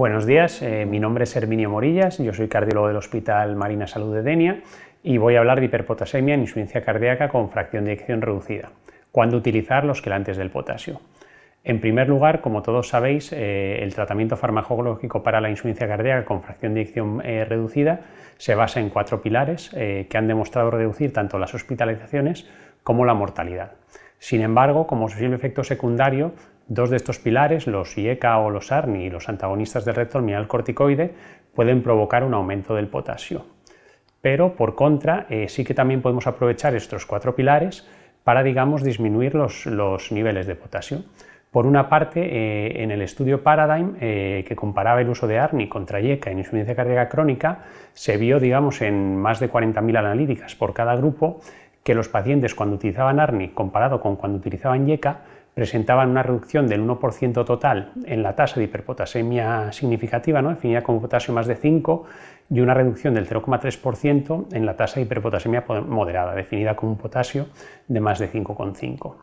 Buenos días, eh, mi nombre es Herminio Morillas, yo soy cardiólogo del Hospital Marina Salud de Denia y voy a hablar de hiperpotasemia en insuficiencia cardíaca con fracción de eyección reducida. ¿Cuándo utilizar los quelantes del potasio? En primer lugar, como todos sabéis, eh, el tratamiento farmacológico para la insuficiencia cardíaca con fracción de eyección eh, reducida se basa en cuatro pilares que han demostrado reducir tanto las hospitalizaciones como la mortalidad. Sin embargo, como posible efecto secundario, Dos de estos pilares, los IECA o los ARNI y los antagonistas del rectoalmiral corticoide, pueden provocar un aumento del potasio. Pero por contra, eh, sí que también podemos aprovechar estos cuatro pilares para, digamos, disminuir los, niveles de potasio. Por una parte, eh, en el estudio Paradigm, eh, que comparaba el uso de ARNI contra IECA en insuficiencia cardíaca crónica, se vio, digamos, en más de 40.000 analíticas por cada grupo que los pacientes cuando utilizaban ARNI comparado con cuando utilizaban IECA presentaban una reducción del 1% total en la tasa de hiperpotasemia significativa, ¿no? definida como potasio más de 5, y una reducción del 0,3% en la tasa de hiperpotasemia moderada, definida como un potasio de más de 5,5.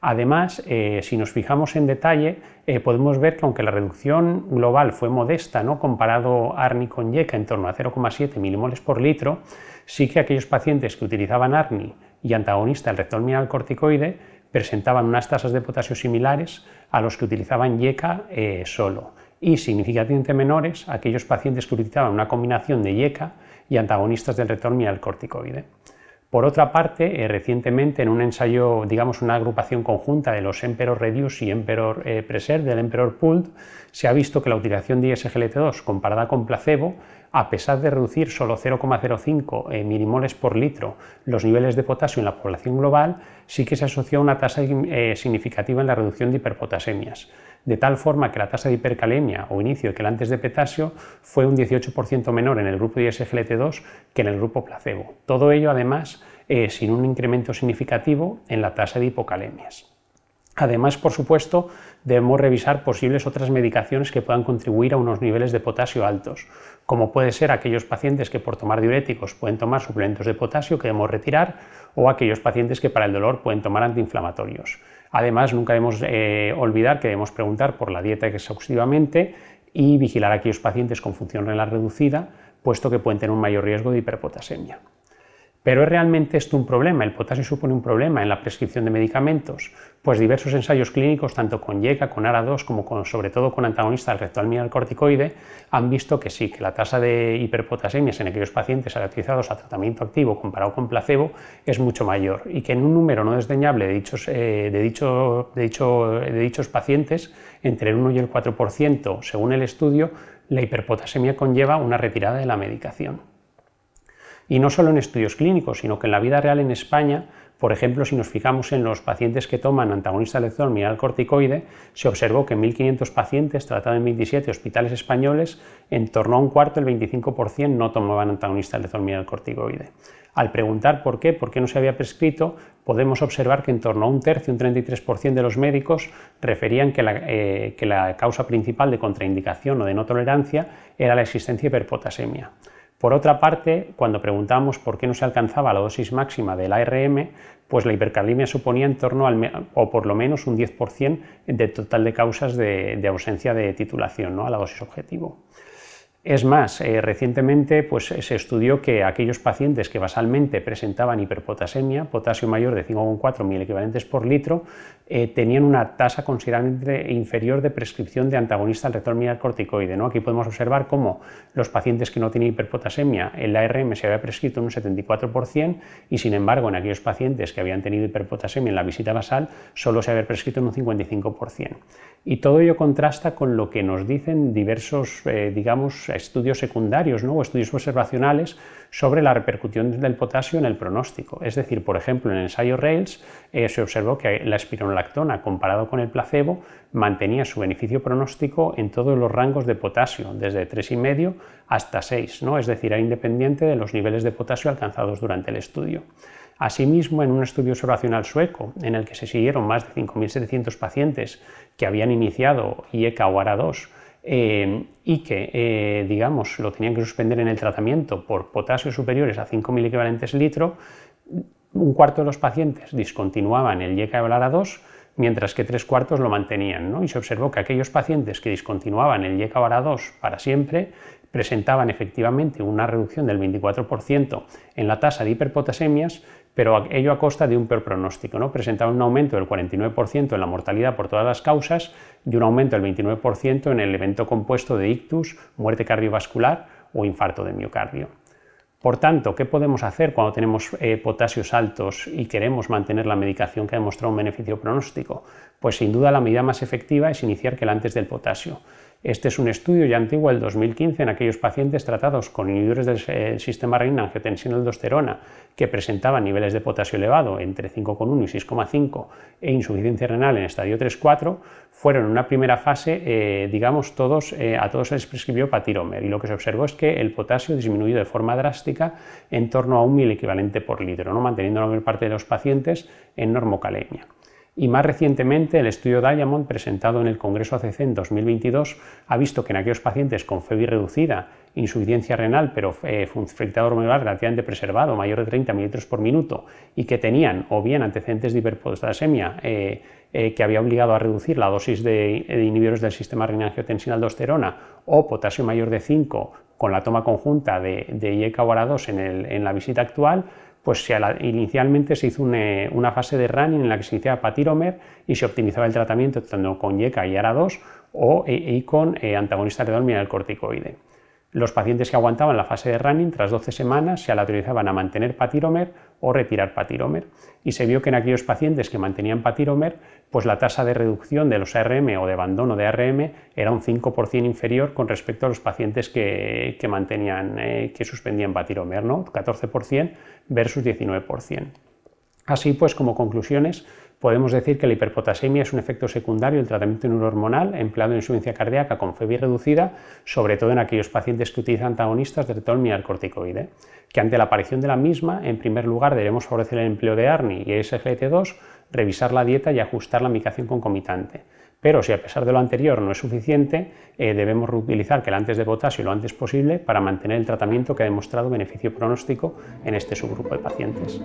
Además, eh, si nos fijamos en detalle, eh, podemos ver que aunque la reducción global fue modesta, ¿no? comparado ARNI con YECA en torno a 0,7 milimoles por litro, sí que aquellos pacientes que utilizaban ARNI y antagonista del rector mineral corticoide presentaban unas tasas de potasio similares a los que utilizaban YECA eh, solo y significativamente menores aquellos pacientes que utilizaban una combinación de YECA y antagonistas del retorno al corticoide. Por otra parte, eh, recientemente en un ensayo, digamos, una agrupación conjunta de los Emperor Reduce y Emperor eh, Preserve del Emperor Pult, se ha visto que la utilización de ISGLT2 comparada con placebo, a pesar de reducir solo 0,05 eh, milimoles por litro los niveles de potasio en la población global, sí que se asoció a una tasa eh, significativa en la reducción de hiperpotasemias de tal forma que la tasa de hipercalemia o inicio que el antes de petasio fue un 18% menor en el grupo ISGLT2 que en el grupo placebo. Todo ello, además, eh, sin un incremento significativo en la tasa de hipocalemias. Además, por supuesto, debemos revisar posibles otras medicaciones que puedan contribuir a unos niveles de potasio altos, como puede ser aquellos pacientes que por tomar diuréticos pueden tomar suplementos de potasio que debemos retirar o aquellos pacientes que para el dolor pueden tomar antiinflamatorios. Además, nunca debemos eh, olvidar que debemos preguntar por la dieta exhaustivamente y vigilar a aquellos pacientes con función renal reducida, puesto que pueden tener un mayor riesgo de hiperpotasemia. ¿Pero es realmente esto un problema? ¿El potasio supone un problema en la prescripción de medicamentos? Pues diversos ensayos clínicos, tanto con YECA, con ARA2, como sobre todo con antagonistas del receptor corticoide, han visto que sí, que la tasa de hiperpotasemias en aquellos pacientes adaptizados a tratamiento activo comparado con placebo es mucho mayor y que en un número no desdeñable de eh, dicho, de dichos pacientes, entre el 1 y el 4%, según el estudio, la hiperpotasemia conlleva una retirada de la medicación. Y no solo en estudios clínicos, sino que en la vida real en España, por ejemplo, si nos fijamos en los pacientes que toman antagonista de mineral corticoide, se observó que en 1.500 pacientes tratados en 27 hospitales españoles, en torno a un cuarto, el 25%, no tomaban antagonista de mineral corticoide. Al preguntar por qué, por qué no se había prescrito, podemos observar que en torno a un tercio, un 33% de los médicos referían que la, eh, que la causa principal de contraindicación o de no tolerancia era la existencia de hiperpotasemia. Por otra parte, cuando preguntamos por qué no se alcanzaba la dosis máxima del ARM, pues la hipercalimia suponía en torno al, o por lo menos un 10% de total de causas de, de ausencia de titulación ¿no? a la dosis objetivo. Es más, eh, recientemente pues, eh, se estudió que aquellos pacientes que basalmente presentaban hiperpotasemia, potasio mayor de 5,4 mil equivalentes por litro, eh, tenían una tasa considerablemente inferior de prescripción de antagonista al receptor y corticoide. ¿no? Aquí podemos observar cómo los pacientes que no tienen hiperpotasemia, en la ARM se había prescrito en un 74% y, sin embargo, en aquellos pacientes que habían tenido hiperpotasemia en la visita basal, solo se había prescrito en un 55%. Y todo ello contrasta con lo que nos dicen diversos, digamos, estudios secundarios o estudios observacionales sobre la repercusión del potasio en el pronóstico. Es decir, por ejemplo, en el ensayo RAILS eh, se observó que la espironolactona comparado con el placebo mantenía su beneficio pronóstico en todos los rangos de potasio, desde 3,5 hasta 6, ¿no? es decir, independiente de los niveles de potasio alcanzados durante el estudio. Asimismo, en un estudio observacional sueco, en el que se siguieron más de 5.700 pacientes que habían iniciado IECA o ARA2, eh, y que, eh, digamos, lo tenían que suspender en el tratamiento por potasio superiores a 5 equivalentes litro, un cuarto de los pacientes discontinuaban el a 2 mientras que tres cuartos lo mantenían. ¿no? Y se observó que aquellos pacientes que discontinuaban el a 2 para siempre presentaban efectivamente una reducción del 24% en la tasa de hiperpotasemias, pero ello a costa de un peor pronóstico. ¿no? Presentaba un aumento del 49% en la mortalidad por todas las causas y un aumento del 29% en el evento compuesto de ictus, muerte cardiovascular o infarto de miocardio. Por tanto, ¿qué podemos hacer cuando tenemos eh, potasios altos y queremos mantener la medicación que ha demostrado un beneficio pronóstico? Pues sin duda la medida más efectiva es iniciar antes del potasio. Este es un estudio ya antiguo del 2015 en aquellos pacientes tratados con inhibidores del eh, sistema renina angiotensina aldosterona que presentaban niveles de potasio elevado entre 5,1 y 6,5 e insuficiencia renal en estadio 3-4 fueron en una primera fase, eh, digamos, todos, eh, a todos se les prescribió patiromer y lo que se observó es que el potasio disminuyó de forma drástica en torno a un mil equivalente por litro, ¿no? manteniendo la mayor parte de los pacientes en normocalemia. Y más recientemente, el estudio Diamond, presentado en el Congreso ACC en 2022, ha visto que en aquellos pacientes con FEBI reducida, insuficiencia renal, pero eh, hormonal relativamente preservado, mayor de 30 mililitros por minuto, y que tenían o bien antecedentes de hiperpotasemia eh, eh, que había obligado a reducir la dosis de, de inhibidores del sistema renina-angiotensina aldosterona o potasio mayor de 5 con la toma conjunta de, de IECA o ARA2 en la visita actual, pues inicialmente se hizo eh, una, fase de running en la que se iniciaba patiromer y se optimizaba el tratamiento tanto con YECA y ARA2 o eh, con eh, antagonistas de corticoide. Los pacientes que aguantaban la fase de running tras 12 semanas se autorizaban a mantener patiromer o retirar patiromer y se vio que en aquellos pacientes que mantenían patiromer, pues la tasa de reducción de los ARM o de abandono de ARM era un 5% inferior con respecto a los pacientes que, que mantenían, eh, que suspendían patiromer, 14% versus 19%. Así pues, como conclusiones, podemos decir que la hiperpotasemia es un efecto secundario del tratamiento neurohormonal empleado en insuficiencia cardíaca con FEBI reducida, sobre todo en aquellos pacientes que utilizan antagonistas de retorno corticoide, que ante la aparición de la misma, en primer lugar debemos favorecer el empleo de ARNI y e SGLT2, revisar la dieta y ajustar la medicación concomitante. Pero si a pesar de lo anterior no es suficiente, eh, debemos reutilizar que antes de potasio lo antes posible para mantener el tratamiento que ha demostrado beneficio pronóstico en este subgrupo de pacientes.